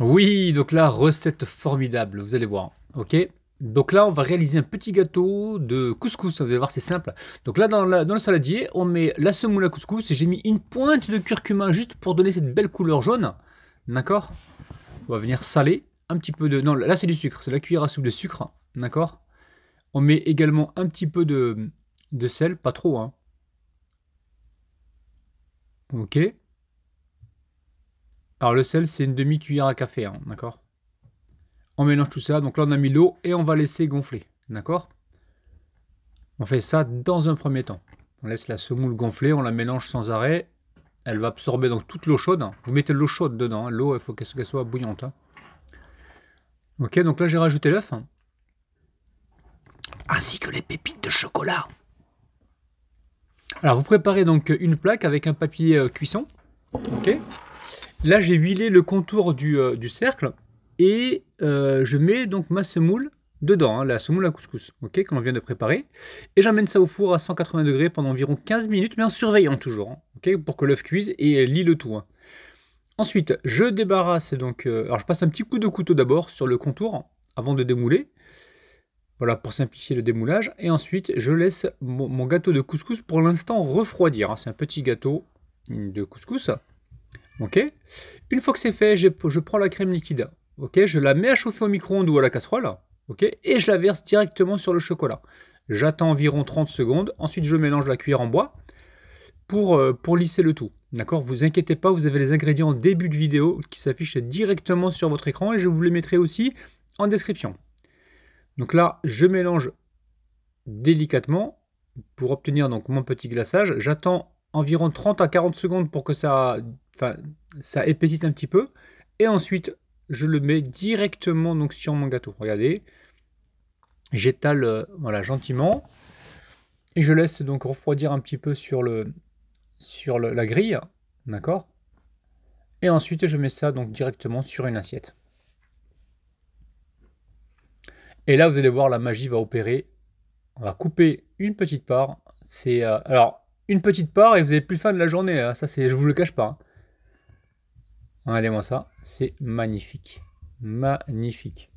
Oui, donc là, recette formidable, vous allez voir. Ok donc là, on va réaliser un petit gâteau de couscous. Vous allez voir, c'est simple. Donc là, dans, le saladier, on met la semoule à couscous. J'ai mis une pointe de curcuma juste pour donner cette belle couleur jaune. D'accord On va venir saler un petit peu de... Non, là, c'est du sucre. C'est la cuillère à soupe de sucre. D'accord On met également un petit peu de, de sel. Pas trop, hein. Ok. Alors le sel, c'est une demi-cuillère à café, hein, d'accord On mélange tout ça, donc là on a mis l'eau et on va laisser gonfler, d'accord On fait ça dans un premier temps. On laisse la semoule gonfler, on la mélange sans arrêt. Elle va absorber donc toute l'eau chaude. Hein. Vous mettez l'eau chaude dedans, hein. l'eau, il faut qu'elle soit bouillante. Ok, donc là j'ai rajouté l'œuf. Ainsi que les pépites de chocolat. Alors vous préparez donc une plaque avec un papier euh, cuisson. Ok Là, j'ai huilé le contour du, euh, cercle et euh, je mets donc ma semoule dedans, hein, la semoule à couscous, ok, que vient de préparer. Et j'emmène ça au four à 180 degrés pendant environ 15 minutes, mais en surveillant toujours, hein, ok, pour que l'œuf cuise et euh, lie le tout. Hein. Ensuite, je débarrasse donc, alors je passe un petit coup de couteau d'abord sur le contour avant de démouler. Voilà, pour simplifier le démoulage. Et ensuite, je laisse mon, mon gâteau de couscous pour l'instant refroidir. C'est un petit gâteau de couscous. Ok, Une fois que c'est fait, je, prends la crème liquide. Ok, je la mets à chauffer au micro-ondes ou à la casserole. Ok, et je la verse directement sur le chocolat. J'attends environ 30 secondes. Ensuite, je mélange la cuillère en bois euh, pour, lisser le tout. D'accord Vous inquiétez pas, vous avez les ingrédients en début de vidéo qui s'affichent directement sur votre écran et je vous les mettrai aussi en description. Donc là, je mélange délicatement pour obtenir donc mon petit glaçage. J'attends environ 30 à 40 secondes pour que ça ça épaissit un petit peu. Et ensuite, je le mets directement donc sur mon gâteau. Regardez, j'étale euh, voilà gentiment et je laisse donc refroidir un petit peu sur le sur la grille, d'accord. Et ensuite, je mets ça donc directement sur une assiette. Et là, vous allez voir, la magie va opérer. On va couper une petite part. C'est euh, alors une petite part et vous avez plus faim de la journée. Hein. Ça, c'est, je vous le cache pas. Hein. Regardez-moi ça, c'est magnifique. Magnifique.